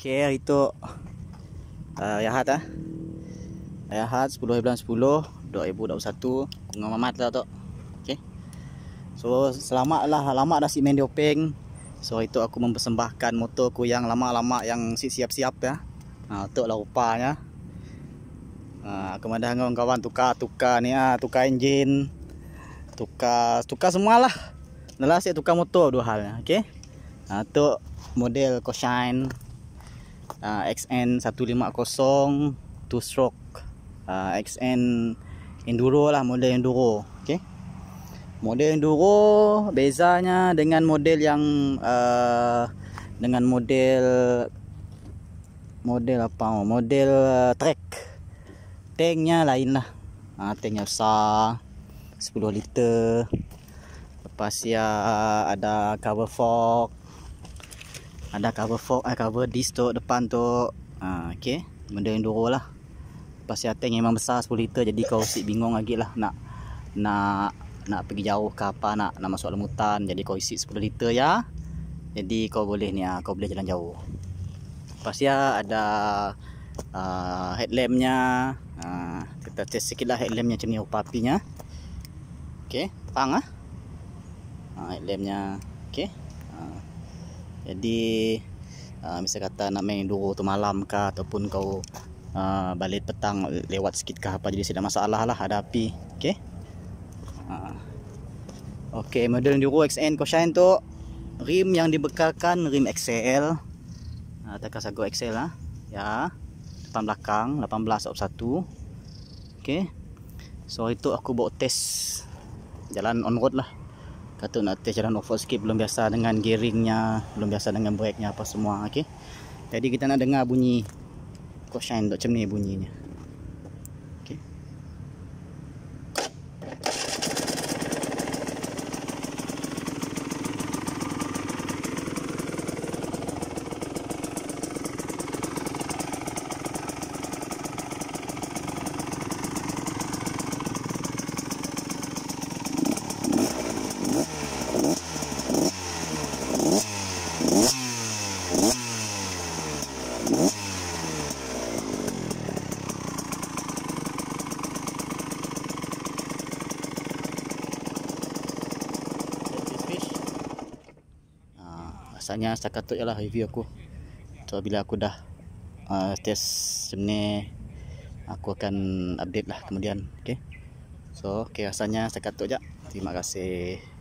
care itu uh, Yahad ah. Eh? Yahad 10 bulan 10 2021 dengan Mamat lah tu. Okay, So lah lama dah si main doping. So itu aku mempersembahkan motor aku yang lama-lama yang si siap-siap ya. Ha uh, tok lah rupanya. Ha uh, aku mandah dengan kawan tukar-tukar ni ah, tukar enjin. Tukar tukar lah. Nelah si tukar motor dua hal, okay? Ha uh, tok model Koshine Ah, XN 150 two stroke ah, XN enduro lah model enduro okay? model enduro bezanya dengan model yang uh, dengan model model apa oh, model uh, track tanknya lain lah ha, tanknya besar 10 liter lepas ya ada cover fork ada cover fork eh, Cover disc tu Depan tu ha, Okay Benda yang duro lah Pasti tank memang besar 10 liter Jadi kau sikit bingung lagi lah Nak Nak Nak pergi jauh ke apa Nak nak masuk hutan, Jadi kau isi 10 liter ya Jadi kau boleh ni ha, Kau boleh jalan jauh Pasti ha, ya, ada uh, ah, Headlampnya uh, ah, Kita test sikit lah Headlampnya macam ni Rupa apinya Okay Tepang lah ha? uh, Headlampnya Okay jadi uh, Misal kata nak main dulu tu malam kah Ataupun kau uh, balik petang lewat sikit kah apa Jadi tidak masalah lah ada api Okay uh. Ah. Okay model enduro XN kau shine tu Rim yang dibekalkan rim XL Atakan sago XL lah Ya Depan belakang 18 up 1 Okay So itu aku bawa test Jalan on road lah Katuk nak test jalan off-road sikit belum biasa dengan gearingnya, belum biasa dengan brake-nya apa semua okey. Jadi kita nak dengar bunyi caution macam ni bunyinya. asalnya setakat tu ialah review aku so bila aku dah uh, test sebenarnya aku akan update lah kemudian Okay, so okay asalnya setakat tu je terima kasih